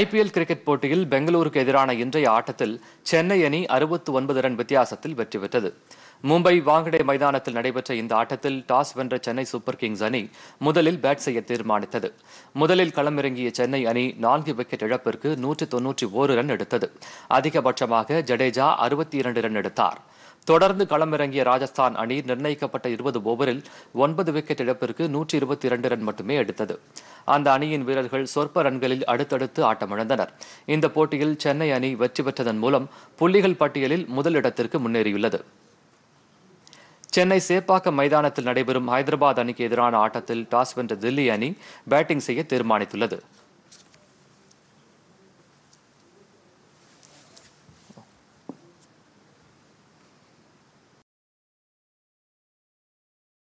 IPL cricket போட்டியில் பெங்களூருக்கு எதிரான இன்றைய ஆட்டத்தில் சென்னை அணி அறுபத்து ஒன்பது ரன் வித்தியாசத்தில் வெற்றி பெற்றது மும்பை வாங்கடே மைதானத்தில் நடைபெற்ற இந்த ஆட்டத்தில் டாஸ் வென்ற சென்னை சூப்பர் கிங்ஸ் அணி முதலில் பேட் செய்ய தீர்மானித்தது முதலில் களமிறங்கிய சென்னை அணி நான்கு விக்கெட் இழப்பிற்கு நூற்று தொன்னூற்றி ஓரு ரன் எடுத்தது அதிகபட்சமாக ஜடேஜா அறுபத்தி இரண்டு ரன் எடுத்தார் தொடர்ந்து களமிறங்கிய ராஜஸ்தான் அணி நிர்ணயிக்கப்பட்ட இருபது ஓவரில் ஒன்பது விக்கெட் இழப்பிற்கு நூற்றி இருபத்தி இரண்டு ரன் மட்டுமே எடுத்தது அந்த அணியின் வீரர்கள் சொற்ப ரன்களில் அடுத்தடுத்து ஆட்டமிழந்தனர் இந்த போட்டியில் சென்னை அணி வெற்றி பெற்றதன் மூலம் புள்ளிகள் பட்டியலில் முதலிடத்திற்கு முன்னேறியுள்ளது சென்னை சேப்பாக்கம் மைதானத்தில் நடைபெறும் ஹைதராபாத் அணிக்கு எதிரான ஆட்டத்தில் டாஸ் வென்ற தில்லி அணி பேட்டிங் செய்ய தீர்மானித்துள்ளது